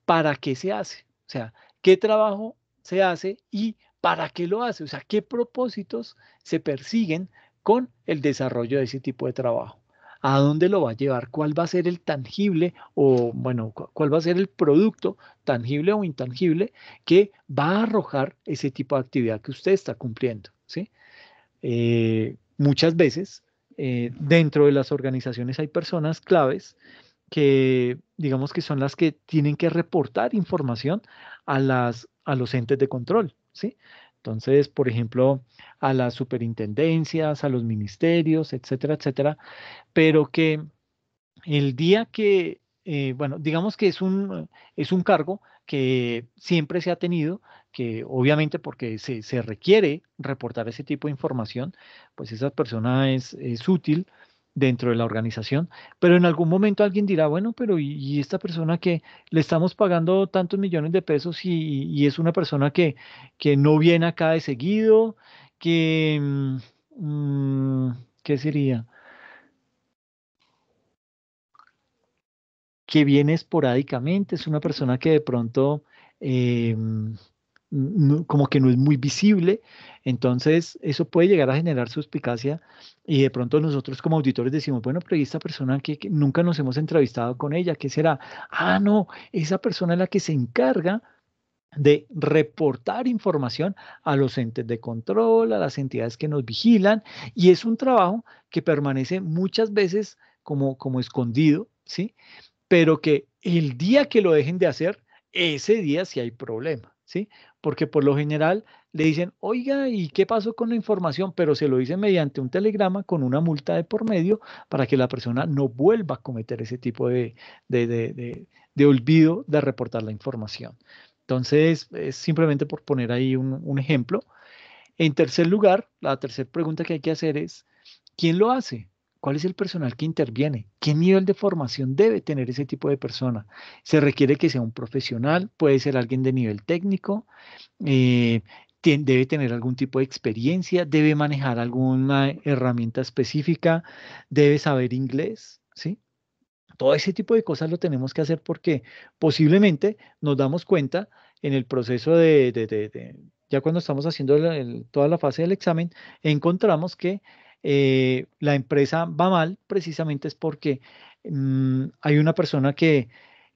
¿para qué se hace? O sea, ¿qué trabajo se hace y para qué lo hace? O sea, ¿qué propósitos se persiguen con el desarrollo de ese tipo de trabajo? a dónde lo va a llevar, cuál va a ser el tangible o, bueno, cuál va a ser el producto tangible o intangible que va a arrojar ese tipo de actividad que usted está cumpliendo. ¿sí? Eh, muchas veces eh, dentro de las organizaciones hay personas claves que digamos que son las que tienen que reportar información a, las, a los entes de control. ¿sí? Entonces, por ejemplo, a las superintendencias, a los ministerios, etcétera, etcétera, pero que el día que, eh, bueno, digamos que es un, es un cargo que siempre se ha tenido, que obviamente porque se, se requiere reportar ese tipo de información, pues esa persona es útil, dentro de la organización, pero en algún momento alguien dirá, bueno, pero ¿y, esta persona que le estamos pagando tantos millones de pesos y, es una persona que, que, no viene acá de seguido, que, mm, mm, ¿qué sería? Que viene esporádicamente, es una persona que de pronto... Em, como que no es muy visible, entonces eso puede llegar a generar suspicacia y de pronto nosotros como auditores decimos, bueno, pero ¿y esta persona que, nunca nos hemos entrevistado con ella? ¿Qué será? Ah, no, esa persona es la que se encarga de reportar información a los entes de control, a las entidades que nos vigilan, y es un trabajo que permanece muchas veces como, como escondido, ¿sí? Pero que el día que lo dejen de hacer, ese día sí hay problema, ¿sí? porque por lo general le dicen, oiga, ¿y qué pasó con la información? Pero se lo dicen mediante un telegrama con una multa de por medio para que la persona no vuelva a cometer ese tipo de, olvido de reportar la información. Entonces, es simplemente por poner ahí un, un ejemplo. En tercer lugar, la tercera pregunta que hay que hacer es, ¿quién lo hace? ¿Cuál es el personal que interviene? ¿Qué nivel de formación debe tener ese tipo de persona? Se requiere que sea un profesional, puede ser alguien de nivel técnico, eh, debe tener algún tipo de experiencia, debe manejar alguna herramienta específica, debe saber inglés, ¿sí? Todo ese tipo de cosas lo tenemos que hacer porque posiblemente nos damos cuenta en el proceso de, ya cuando estamos haciendo toda la fase del examen, encontramos que eh, la empresa va mal precisamente es porque mm, hay una persona que,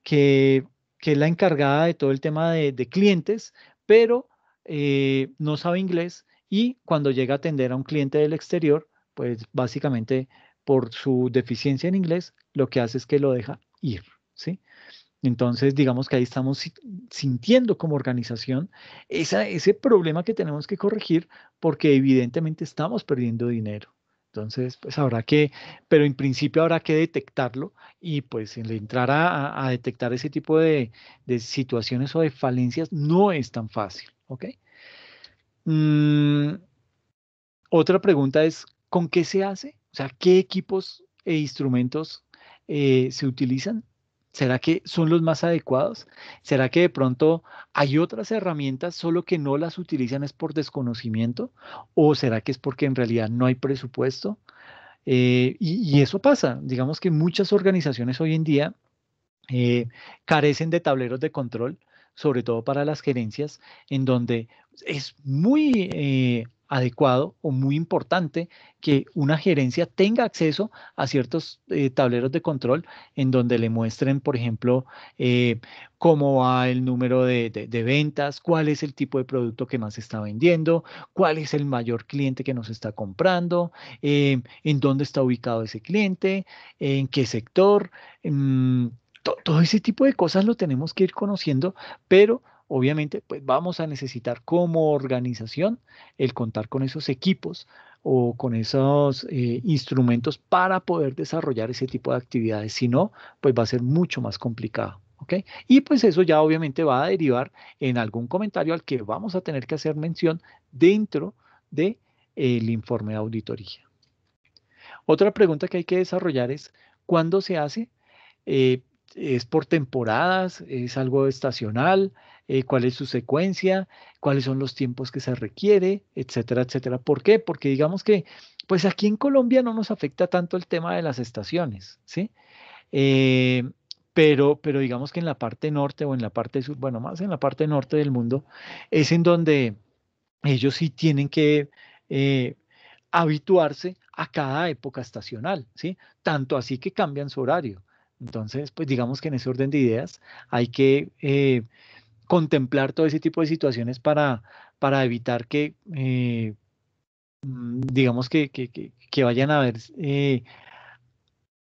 que, es la encargada de todo el tema de, clientes, pero eh, no sabe inglés y cuando llega a atender a un cliente del exterior, pues básicamente por su deficiencia en inglés, lo que hace es que lo deja ir, ¿sí? Entonces, digamos que ahí estamos sintiendo como organización ese problema que tenemos que corregir porque evidentemente estamos perdiendo dinero. Entonces, pues habrá que, pero en principio habrá que detectarlo y pues entrar a, detectar ese tipo de, situaciones o de falencias no es tan fácil, ¿ok? Mm, otra pregunta es, ¿con qué se hace? O sea, ¿qué equipos e instrumentos eh, se utilizan? ¿Será que son los más adecuados? ¿Será que de pronto hay otras herramientas solo que no las utilizan es por desconocimiento? ¿O será que es porque en realidad no hay presupuesto? Eh, y, eso pasa. Digamos que muchas organizaciones hoy en día eh, carecen de tableros de control, sobre todo para las gerencias, en donde es muy eh, adecuado o muy importante que una gerencia tenga acceso a ciertos eh, tableros de control en donde le muestren, por ejemplo, eh, cómo va el número de, ventas, cuál es el tipo de producto que más se está vendiendo, cuál es el mayor cliente que nos está comprando, eh, en dónde está ubicado ese cliente, en qué sector. Mm, todo ese tipo de cosas lo tenemos que ir conociendo, pero obviamente pues vamos a necesitar como organización el contar con esos equipos o con esos eh, instrumentos para poder desarrollar ese tipo de actividades. Si no, pues va a ser mucho más complicado. ¿Okay? Y pues eso ya obviamente va a derivar en algún comentario al que vamos a tener que hacer mención dentro del informe de auditoría. Otra pregunta que hay que desarrollar es, ¿cuándo se hace? Eh, es por temporadas, es algo estacional, eh, cuál es su secuencia, cuáles son los tiempos que se requiere, etcétera, etcétera. ¿Por qué? Porque digamos que, pues aquí en Colombia no nos afecta tanto el tema de las estaciones, ¿sí? Eh, pero, pero digamos que en la parte norte o en la parte sur, bueno, más en la parte norte del mundo, es en donde ellos sí tienen que... Eh, habituarse a cada época estacional, ¿sí? Tanto así que cambian su horario. Entonces, pues digamos que en ese orden de ideas hay que eh, contemplar todo ese tipo de situaciones para, para evitar que, eh, mm, digamos que, que, vayan a ver, eh,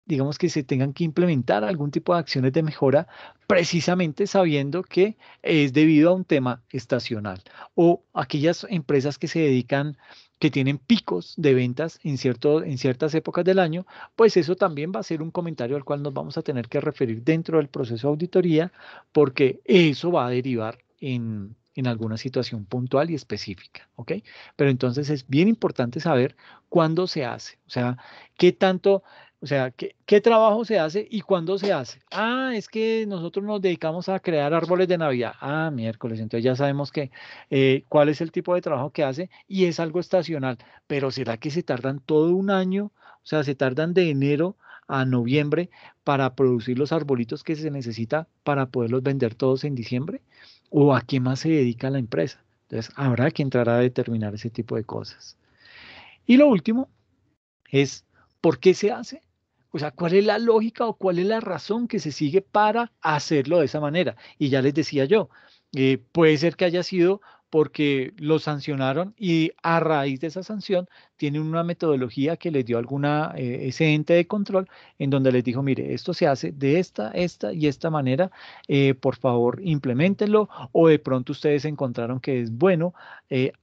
digamos que se tengan que implementar algún tipo de acciones de mejora, precisamente sabiendo que es debido a un tema estacional o aquellas empresas que se dedican que tienen picos de ventas en, cierto, en ciertas épocas del año, pues eso también va a ser un comentario al cual nos vamos a tener que referir dentro del proceso de auditoría, porque eso va a derivar en, en alguna situación puntual y específica, ¿ok? Pero entonces es bien importante saber cuándo se hace, o sea, qué tanto o sea, ¿qué, trabajo se hace y cuándo se hace? Ah, es que nosotros nos dedicamos a crear árboles de Navidad. Ah, miércoles. Entonces ya sabemos que, eh, cuál es el tipo de trabajo que hace y es algo estacional. Pero ¿será que se tardan todo un año? O sea, se tardan de enero a noviembre para producir los arbolitos que se necesita para poderlos vender todos en diciembre? ¿O a qué más se dedica la empresa? Entonces, habrá que entrar a determinar ese tipo de cosas. Y lo último es, ¿por qué se hace? O sea, ¿cuál es la lógica o cuál es la razón que se sigue para hacerlo de esa manera? Y ya les decía yo, eh, puede ser que haya sido porque lo sancionaron y a raíz de esa sanción tienen una metodología que les dio alguna eh, ese ente de control en donde les dijo, mire, esto se hace de esta, esta y esta manera, eh, por favor implementenlo o de pronto ustedes encontraron que es bueno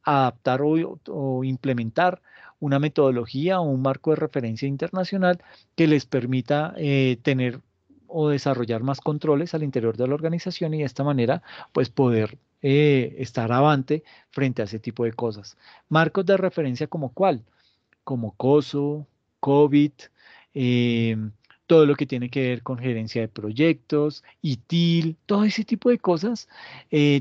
adaptar o implementar una metodología o un marco de referencia internacional que les permita eh, tener o desarrollar más controles al interior de la organización y de esta manera pues poder eh, estar avante frente a ese tipo de cosas. Marcos de referencia como cuál, como COSO, COVID, eh, todo lo que tiene que ver con gerencia de proyectos, ITIL, todo ese tipo de cosas,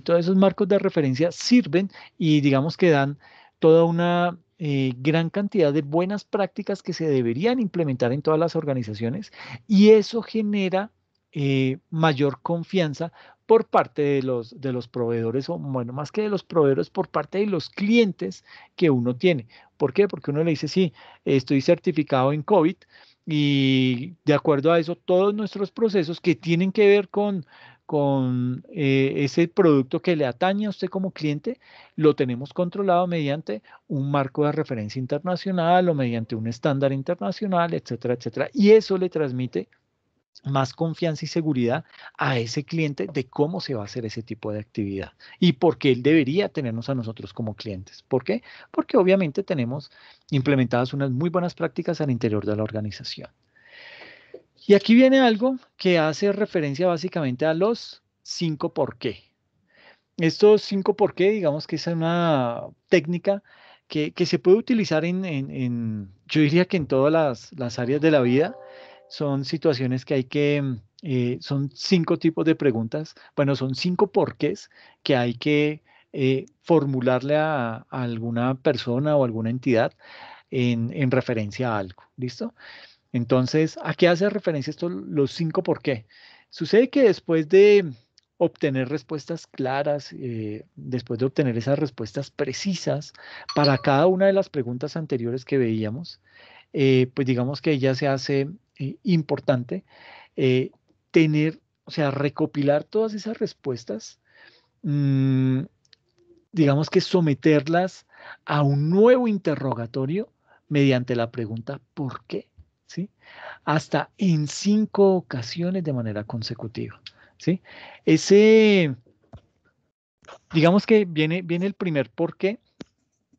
todos esos marcos de referencia sirven y digamos que dan toda una eh, gran cantidad de buenas prácticas que se deberían implementar en todas las organizaciones y eso genera eh, mayor confianza por parte de los, de los proveedores, o bueno, más que de los proveedores, por parte de los clientes que uno tiene. ¿Por qué? Porque uno le dice, sí, estoy certificado en COVID y de acuerdo a eso, todos nuestros procesos que tienen que ver con, con eh, ese producto que le atañe a usted como cliente, lo tenemos controlado mediante un marco de referencia internacional o mediante un estándar internacional, etcétera, etcétera. Y eso le transmite más confianza y seguridad a ese cliente de cómo se va a hacer ese tipo de actividad y por qué él debería tenernos a nosotros como clientes. ¿Por qué? Porque obviamente tenemos implementadas unas muy buenas prácticas al interior de la organización. Y aquí viene algo que hace referencia básicamente a los cinco por qué. Estos cinco por qué, digamos que es una técnica que, se puede utilizar en, yo diría que en todas las, áreas de la vida. Son situaciones que hay que, eh, son cinco tipos de preguntas, bueno, son cinco porqués que hay que eh, formularle a, alguna persona o alguna entidad en, en referencia a algo, ¿listo? Entonces, ¿a qué hace referencia esto los cinco por qué? Sucede que después de obtener respuestas claras, eh, después de obtener esas respuestas precisas para cada una de las preguntas anteriores que veíamos, eh, pues digamos que ya se hace eh, importante tener, o sea, recopilar todas esas respuestas, mm, digamos que someterlas a un nuevo interrogatorio mediante la pregunta ¿por qué? ¿sí? hasta en cinco ocasiones de manera consecutiva. ¿sí? Ese, digamos que viene, viene el primer porqué,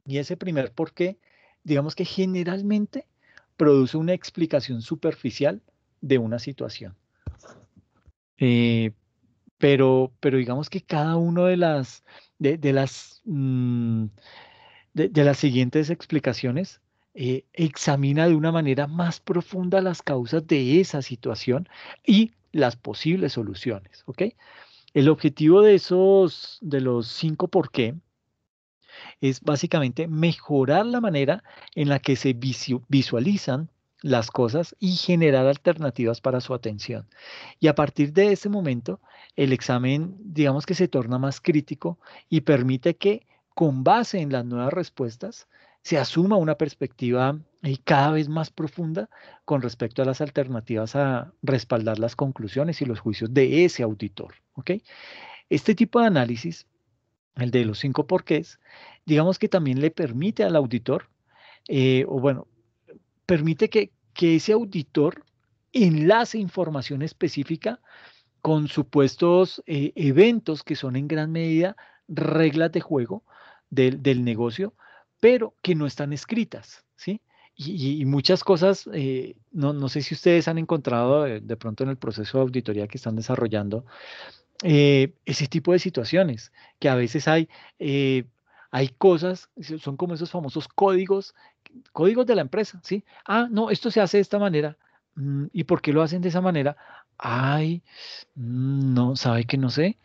y ese primer porqué, digamos que generalmente produce una explicación superficial de una situación. Eh, pero, pero digamos que cada una de las, de, las, mm, de, las siguientes explicaciones eh, examina de una manera más profunda las causas de esa situación y las posibles soluciones. El objetivo de esos, de los cinco por qué, es básicamente mejorar la manera en la que se visualizan las cosas y generar alternativas para su atención. Y a partir de ese momento, el examen, digamos que se torna más crítico y permite que, con base en las nuevas respuestas, se asuma una perspectiva eh, cada vez más profunda con respecto a las alternativas a respaldar las conclusiones y los juicios de ese auditor. Este tipo de análisis, el de los cinco porqués, digamos que también le permite al auditor, eh, o bueno, permite que, ese auditor enlace información específica con supuestos eh, eventos que son en gran medida reglas de juego del negocio pero que no están escritas, ¿sí? Y, muchas cosas, eh, no, sé si ustedes han encontrado eh, de, pronto en el proceso de auditoría que están desarrollando, eh, ese tipo de situaciones, que a veces hay, hay cosas, son como esos famosos códigos, códigos de la empresa, ¿sí? Ah, no, esto se hace de esta manera. Mm, ¿Y por qué lo hacen de esa manera? Ay, mm, no, sabe que no sé.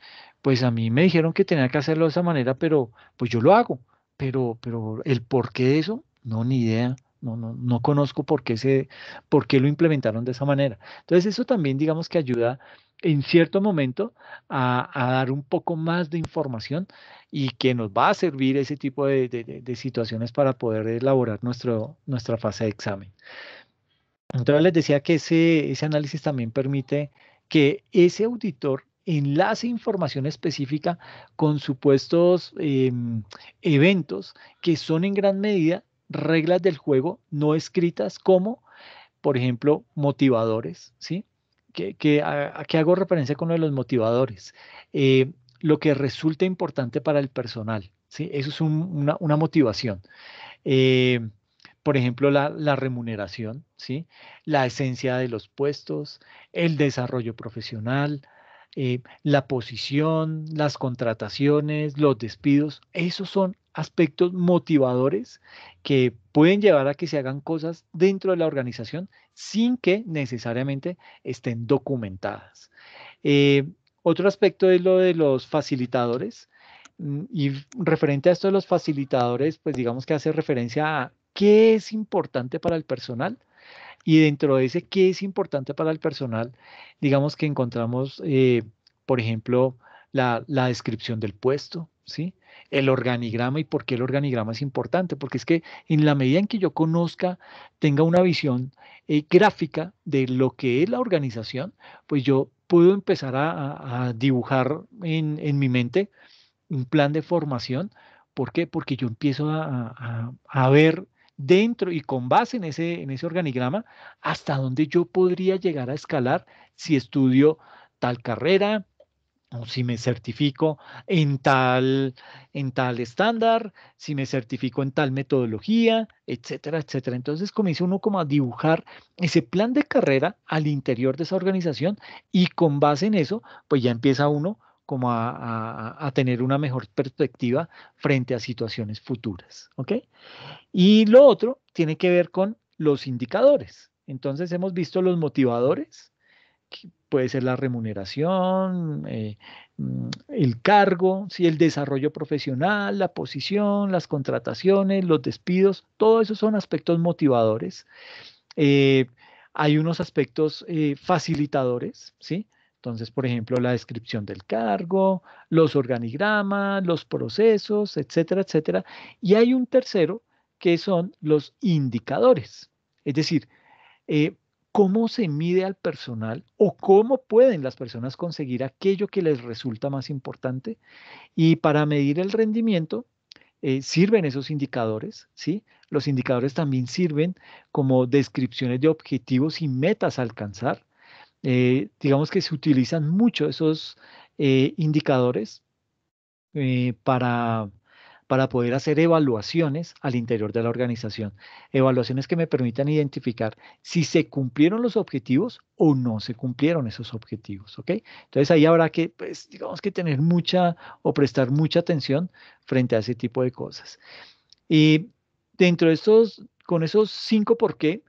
Pues a mí me dijeron que tenía que hacerlo de esa manera, pero pues yo lo hago pero, pero el por qué de eso, no, ni idea. No, no, conozco por qué, se, por qué lo implementaron de esa manera. Entonces eso también digamos que ayuda en cierto momento a, dar un poco más de información y que nos va a servir ese tipo de, situaciones para poder elaborar nuestro, nuestra fase de examen. Entonces les decía que ese, ese análisis también permite que ese auditor enlace información específica con supuestos em, eventos que son en gran medida reglas del juego no escritas como, por ejemplo, motivadores, ¿sí? Que, a, qué hago referencia con de los motivadores? Eh, lo que resulta importante para el personal, ¿sí? Eso es una, motivación. Eh, por ejemplo, la, la, remuneración, ¿sí? la esencia de los puestos, el desarrollo profesional, eh, la posición, las contrataciones, los despidos, esos son aspectos motivadores que pueden llevar a que se hagan cosas dentro de la organización sin que necesariamente estén documentadas. Eh, otro aspecto es lo de los facilitadores. Mm, y referente a esto de los facilitadores, pues digamos que hace referencia a qué es importante para el personal y dentro de ese, ¿qué es importante para el personal? Digamos que encontramos, eh, por ejemplo, la, descripción del puesto, ¿sí? El organigrama y por qué el organigrama es importante, porque es que en la medida en que yo conozca, tenga una visión eh, gráfica de lo que es la organización, pues yo puedo empezar a, dibujar en, mi mente un plan de formación. ¿Por qué? Porque yo empiezo a ver dentro y con base en ese, en ese organigrama, hasta dónde yo podría llegar a escalar si estudio tal carrera, o si me certifico en tal, en tal estándar, si me certifico en tal metodología, etcétera, etcétera. Entonces comienza uno como a dibujar ese plan de carrera al interior de esa organización y con base en eso, pues ya empieza uno como a, tener una mejor perspectiva frente a situaciones futuras. ¿ok? Y lo otro tiene que ver con los indicadores. Entonces hemos visto los motivadores, puede ser la remuneración, eh, mm, el cargo, el desarrollo profesional, la posición, las contrataciones, los despidos, todo esos son aspectos motivadores. Eh, hay unos aspectos eh, facilitadores, ¿sí? Entonces, por ejemplo, la descripción del cargo, los organigramas, los procesos, etcétera, etcétera. Y hay un tercero que son los indicadores. Es decir, eh, cómo se mide al personal o cómo pueden las personas conseguir aquello que les resulta más importante. Y para medir el rendimiento, eh, sirven esos indicadores, ¿sí? Los indicadores también sirven como descripciones de objetivos y metas a alcanzar eh, digamos que se utilizan mucho esos eh, indicadores eh, para, para poder hacer evaluaciones al interior de la organización. Evaluaciones que me permitan identificar si se cumplieron los objetivos o no se cumplieron esos objetivos, ¿ok? Entonces ahí habrá que, pues, digamos que tener mucha o prestar mucha atención frente a ese tipo de cosas. Y dentro de estos, con esos cinco por qué,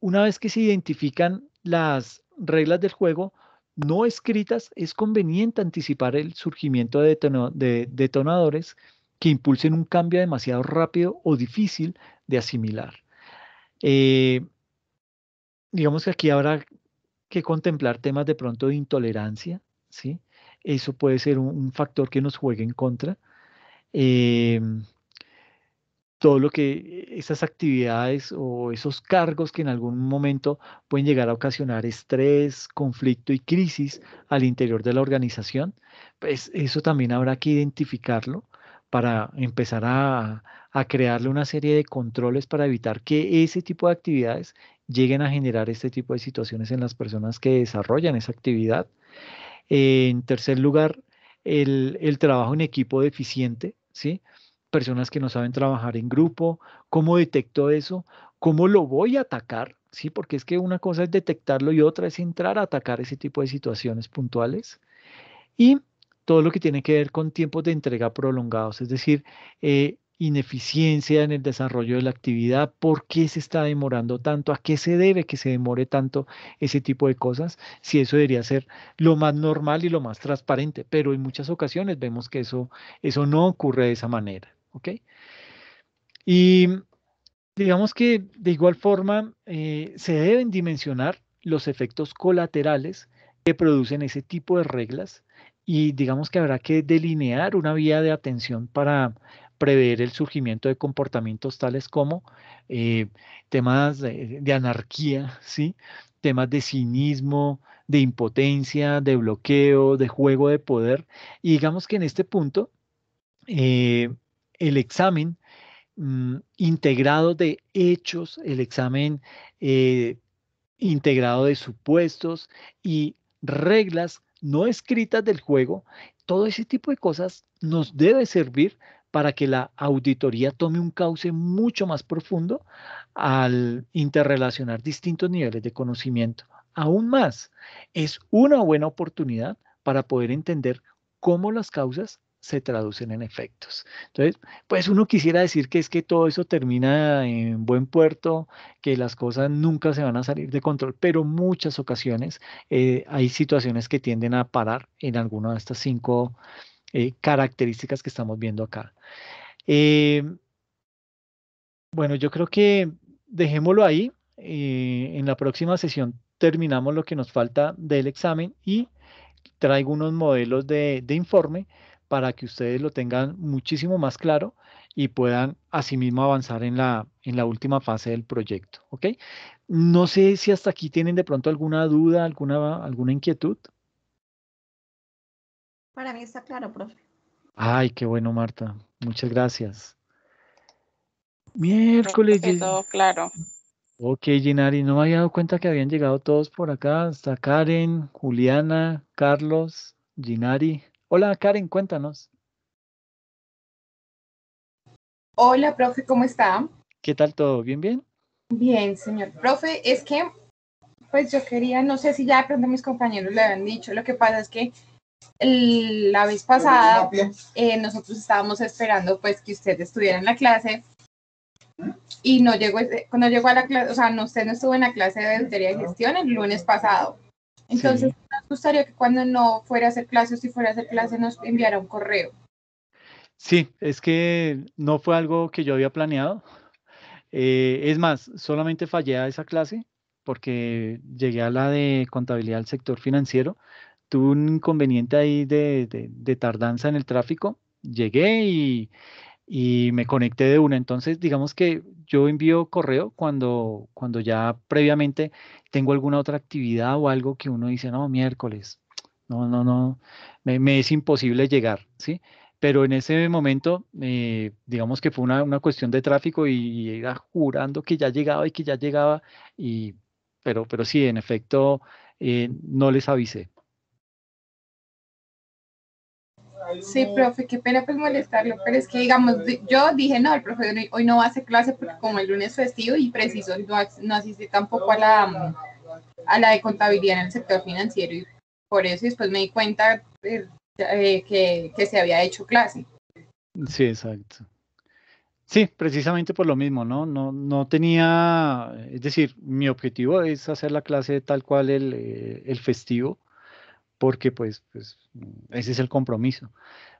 una vez que se identifican las reglas del juego no escritas, es conveniente anticipar el surgimiento de, detonadores que impulsen un cambio demasiado rápido o difícil de asimilar. Eh, digamos que aquí habrá que contemplar temas de pronto de intolerancia, ¿sí? Eso puede ser un, factor que nos juegue en contra. Em, todo lo que esas actividades o esos cargos que en algún momento pueden llegar a ocasionar estrés, conflicto y crisis al interior de la organización, pues eso también habrá que identificarlo para empezar a, crearle una serie de controles para evitar que ese tipo de actividades lleguen a generar este tipo de situaciones en las personas que desarrollan esa actividad. En tercer lugar, el, el trabajo en equipo deficiente, ¿sí? personas que no saben trabajar en grupo, cómo detecto eso, cómo lo voy a atacar, ¿sí? Porque es que una cosa es detectarlo y otra es entrar a atacar ese tipo de situaciones puntuales. Y todo lo que tiene que ver con tiempos de entrega prolongados, es decir, eh, ineficiencia en el desarrollo de la actividad, por qué se está demorando tanto, a qué se debe que se demore tanto ese tipo de cosas, si eso debería ser lo más normal y lo más transparente, pero en muchas ocasiones vemos que eso, eso no ocurre de esa manera. ¿ok? Y digamos que de igual forma eh, se deben dimensionar los efectos colaterales que producen ese tipo de reglas y digamos que habrá que delinear una vía de atención para prever el surgimiento de comportamientos tales como eh, temas de, anarquía, ¿sí? temas de cinismo, de impotencia, de bloqueo, de juego de poder. Y digamos que en este punto eh, el examen mm, integrado de hechos, el examen eh, integrado de supuestos y reglas no escritas del juego, todo ese tipo de cosas nos debe servir para que la auditoría tome un cauce mucho más profundo al interrelacionar distintos niveles de conocimiento. Aún más, es una buena oportunidad para poder entender cómo las causas se traducen en efectos. Entonces, pues uno quisiera decir que es que todo eso termina en buen puerto, que las cosas nunca se van a salir de control, pero muchas ocasiones eh, hay situaciones que tienden a parar en alguna de estas cinco eh, características que estamos viendo acá. Em, bueno, yo creo que dejémoslo ahí. Eh, en la próxima sesión terminamos lo que nos falta del examen y traigo unos modelos de informe para que ustedes lo tengan muchísimo más claro y puedan asimismo avanzar en la, en la última fase del proyecto. ¿ok? No sé si hasta aquí tienen de pronto alguna duda, alguna, alguna inquietud. Para mí está claro, profe. Ay, qué bueno, Marta. Muchas gracias. Miércoles. todo claro. Ok, Ginari, no me había dado cuenta que habían llegado todos por acá. Hasta Karen, Juliana, Carlos, Ginari. Hola Karen, cuéntanos. Hola, profe, ¿cómo está? ¿Qué tal todo? ¿Bien, bien? Bien, señor. Profe, es que, pues yo quería, no sé si ya de mis compañeros le habían dicho, lo que pasa es que la vez pasada eh, nosotros estábamos esperando pues que usted estuviera en la clase y no llegó, cuando llegó a la clase, o sea, usted no estuvo en la clase de auditoría de gestión el lunes pasado. Entonces, nos gustaría que cuando no fuera a hacer clase o si fuera a hacer clase nos enviara un correo. Sí, es que no fue algo que yo había planeado. Eh, es más, solamente fallé a esa clase porque llegué a la de contabilidad del sector financiero. Tuve un inconveniente ahí de tardanza en el tráfico. Llegué y y me conecté de una. Entonces, digamos que yo envío correo cuando, cuando ya previamente tengo alguna otra actividad o algo que uno dice, no, miércoles, no, no, no, me, es imposible llegar, ¿sí? Pero en ese momento, eh, digamos que fue una, cuestión de tráfico y, y era jurando que ya llegaba y que ya llegaba, y, pero, pero sí, en efecto, eh, no les avisé. Sí, profe, qué pena pues molestarlo, pero es que digamos, yo dije, no, el profe hoy no va a hacer clase porque como el lunes festivo y preciso, no, asiste asistí tampoco a la, a la de contabilidad en el sector financiero y por eso después me di cuenta eh, eh, que, se había hecho clase. Sí, exacto. Sí, precisamente por lo mismo, ¿no? No, no tenía, es decir, mi objetivo es hacer la clase tal cual el, eh, el festivo, porque pues, pues ese es el compromiso.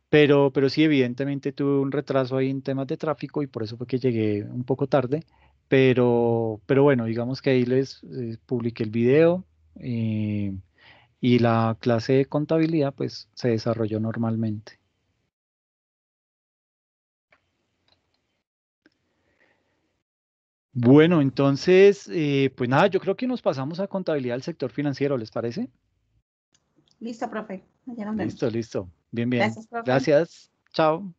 Pero, pero sí, evidentemente tuve un retraso ahí en temas de tráfico y por eso fue que llegué un poco tarde. Pero, pero bueno, digamos que ahí les eh, publiqué el video eh, y la clase de contabilidad pues se desarrolló normalmente. Bueno, entonces, eh, pues nada, yo creo que nos pasamos a contabilidad del sector financiero, ¿les parece? Listo, profe. Listo, listo. Bien, bien. Gracias, profe. Gracias. Chao.